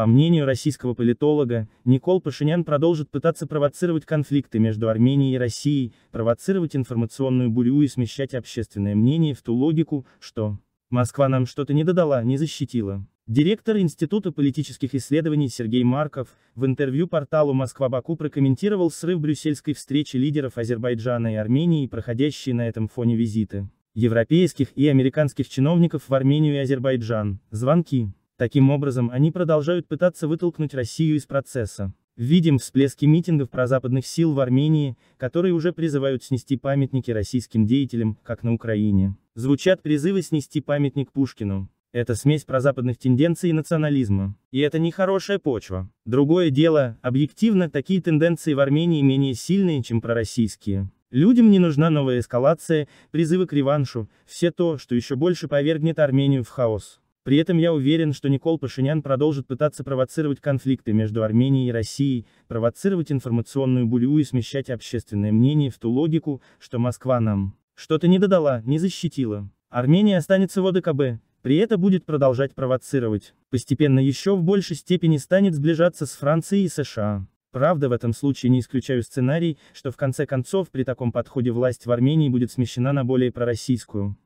По мнению российского политолога, Никол Пашинян продолжит пытаться провоцировать конфликты между Арменией и Россией, провоцировать информационную бурю и смещать общественное мнение в ту логику, что «Москва нам что-то не додала, не защитила». Директор Института политических исследований Сергей Марков в интервью порталу «Москва-Баку» прокомментировал срыв брюссельской встречи лидеров Азербайджана и Армении и проходящие на этом фоне визиты европейских и американских чиновников в Армению и Азербайджан, звонки. Таким образом, они продолжают пытаться вытолкнуть Россию из процесса. Видим всплески митингов прозападных сил в Армении, которые уже призывают снести памятники российским деятелям, как на Украине. Звучат призывы снести памятник Пушкину. Это смесь прозападных тенденций и национализма. И это нехорошая почва. Другое дело, объективно, такие тенденции в Армении менее сильные, чем пророссийские. Людям не нужна новая эскалация, призывы к реваншу, все то, что еще больше повергнет Армению в хаос. При этом я уверен, что Никол Пашинян продолжит пытаться провоцировать конфликты между Арменией и Россией, провоцировать информационную булю и смещать общественное мнение в ту логику, что Москва нам что-то не додала, не защитила. Армения останется в ОДКБ, при этом будет продолжать провоцировать, постепенно еще в большей степени станет сближаться с Францией и США. Правда, в этом случае не исключаю сценарий, что в конце концов при таком подходе власть в Армении будет смещена на более пророссийскую,